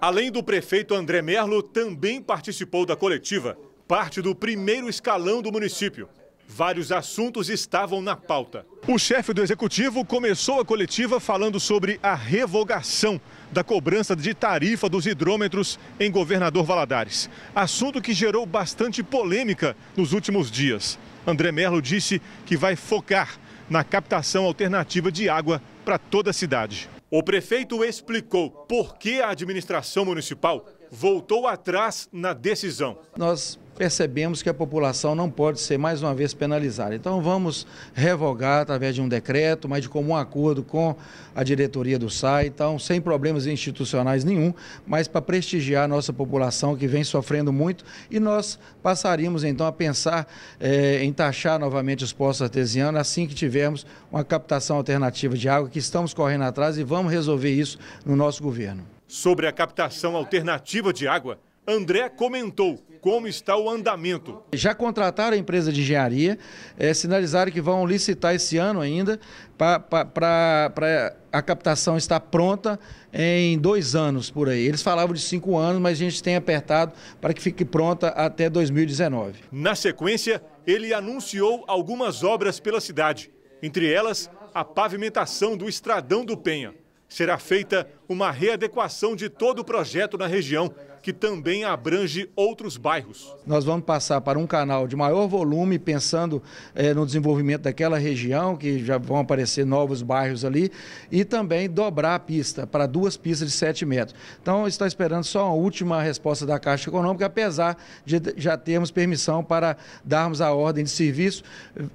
Além do prefeito André Merlo, também participou da coletiva, parte do primeiro escalão do município. Vários assuntos estavam na pauta. O chefe do executivo começou a coletiva falando sobre a revogação da cobrança de tarifa dos hidrômetros em Governador Valadares. Assunto que gerou bastante polêmica nos últimos dias. André Merlo disse que vai focar na captação alternativa de água para toda a cidade. O prefeito explicou por que a administração municipal voltou atrás na decisão. Nós percebemos que a população não pode ser mais uma vez penalizada. Então vamos revogar através de um decreto, mas de comum acordo com a diretoria do SAI, então sem problemas institucionais nenhum, mas para prestigiar a nossa população que vem sofrendo muito e nós passaríamos então a pensar eh, em taxar novamente os postos artesianos assim que tivermos uma captação alternativa de água que estamos correndo atrás e vamos resolver isso no nosso governo. Sobre a captação alternativa de água, André comentou como está o andamento. Já contrataram a empresa de engenharia, é, sinalizaram que vão licitar esse ano ainda, para a captação estar pronta em dois anos por aí. Eles falavam de cinco anos, mas a gente tem apertado para que fique pronta até 2019. Na sequência, ele anunciou algumas obras pela cidade, entre elas a pavimentação do Estradão do Penha será feita uma readequação de todo o projeto na região, que também abrange outros bairros. Nós vamos passar para um canal de maior volume, pensando eh, no desenvolvimento daquela região, que já vão aparecer novos bairros ali, e também dobrar a pista para duas pistas de 7 metros. Então, está esperando só a última resposta da Caixa Econômica, apesar de já termos permissão para darmos a ordem de serviço.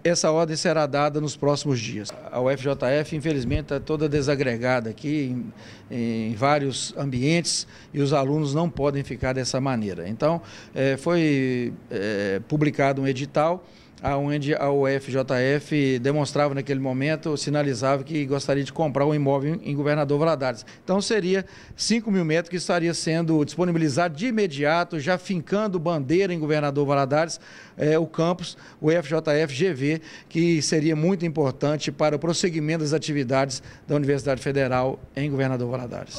Essa ordem será dada nos próximos dias. A UFJF, infelizmente, está toda desagregada aqui aqui em, em, vários ambientes e os alunos não podem ficar dessa maneira. Então, é, foi é, publicado um edital onde a UFJF demonstrava naquele momento, sinalizava que gostaria de comprar um imóvel em Governador Valadares. Então seria 5 mil metros que estaria sendo disponibilizado de imediato, já fincando bandeira em Governador Valadares, eh, o campus, ufjf gv que seria muito importante para o prosseguimento das atividades da Universidade Federal em Governador Valadares.